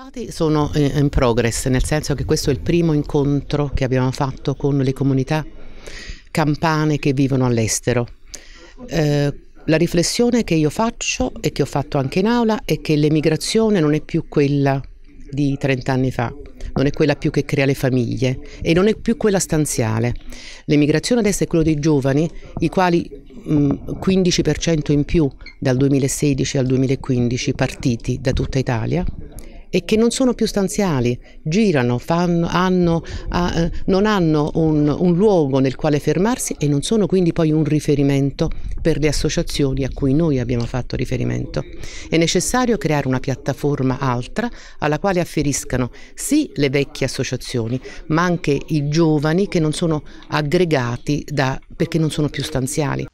risultati sono eh, in progress, nel senso che questo è il primo incontro che abbiamo fatto con le comunità campane che vivono all'estero. Eh, la riflessione che io faccio e che ho fatto anche in aula è che l'emigrazione non è più quella di 30 anni fa, non è quella più che crea le famiglie e non è più quella stanziale. L'emigrazione adesso è quella dei giovani, i quali mh, 15% in più dal 2016 al 2015 partiti da tutta Italia, e che non sono più stanziali, girano, fanno, hanno, ah, non hanno un, un luogo nel quale fermarsi e non sono quindi poi un riferimento per le associazioni a cui noi abbiamo fatto riferimento. È necessario creare una piattaforma altra alla quale afferiscano sì le vecchie associazioni, ma anche i giovani che non sono aggregati da, perché non sono più stanziali.